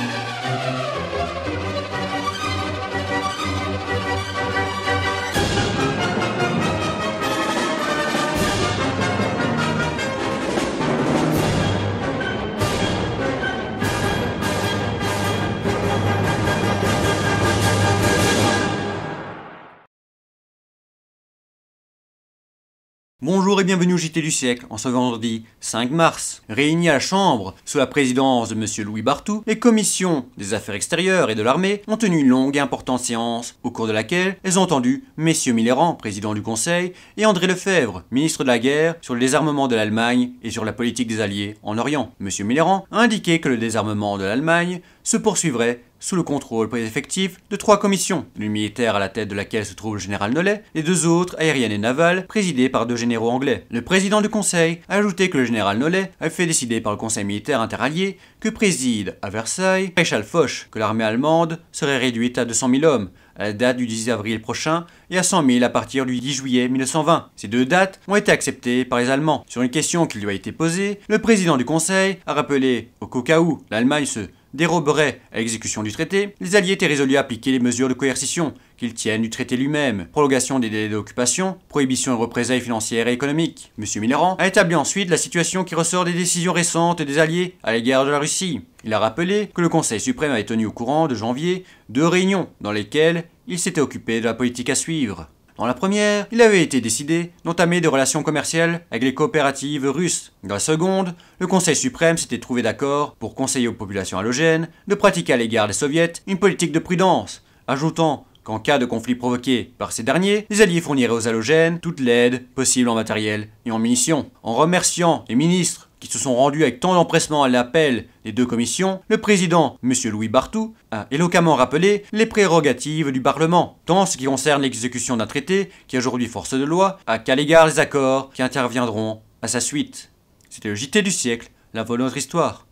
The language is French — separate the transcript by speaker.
Speaker 1: Música Bonjour et bienvenue au JT du siècle, en ce vendredi 5 mars. Réunis à la Chambre, sous la présidence de M. Louis Bartou, les commissions des affaires extérieures et de l'armée ont tenu une longue et importante séance, au cours de laquelle elles ont entendu M. Millerand, président du Conseil, et André Lefebvre, ministre de la Guerre, sur le désarmement de l'Allemagne et sur la politique des Alliés en Orient. M. Millerand a indiqué que le désarmement de l'Allemagne se poursuivrait sous le contrôle préeffectif effectif de trois commissions, l'une militaire à la tête de laquelle se trouve le général Nollet, et deux autres, aériennes et navales, présidées par deux généraux anglais. Le président du conseil a ajouté que le général Nollet a fait décider par le conseil militaire interallié que préside à Versailles Réchal Foch, que l'armée allemande serait réduite à 200 000 hommes, à la date du 10 avril prochain et à 100 000 à partir du 10 juillet 1920. Ces deux dates ont été acceptées par les Allemands. Sur une question qui lui a été posée, le président du Conseil a rappelé au cas l'Allemagne se déroberait à l'exécution du traité, les Alliés étaient résolus à appliquer les mesures de coercition qu'ils tiennent du traité lui-même, prolongation des délais d'occupation, prohibition et représailles financières et économiques. M. millerand a établi ensuite la situation qui ressort des décisions récentes des Alliés à l'égard de la Russie. Il a rappelé que le Conseil suprême avait tenu au courant de janvier deux réunions dans lesquelles il s'était occupé de la politique à suivre. Dans la première, il avait été décidé d'entamer des relations commerciales avec les coopératives russes. Dans la seconde, le Conseil suprême s'était trouvé d'accord pour conseiller aux populations halogènes de pratiquer à l'égard des soviets une politique de prudence, ajoutant qu'en cas de conflit provoqué par ces derniers, les alliés fourniraient aux halogènes toute l'aide possible en matériel et en munitions. En remerciant les ministres qui se sont rendus avec tant d'empressement à l'appel des deux commissions, le président, M. Louis Bartou, a éloquemment rappelé les prérogatives du Parlement, tant ce qui concerne l'exécution d'un traité qui est aujourd'hui force de loi, qu'à l'égard des accords qui interviendront à sa suite. C'était le JT du siècle, la volonté histoire.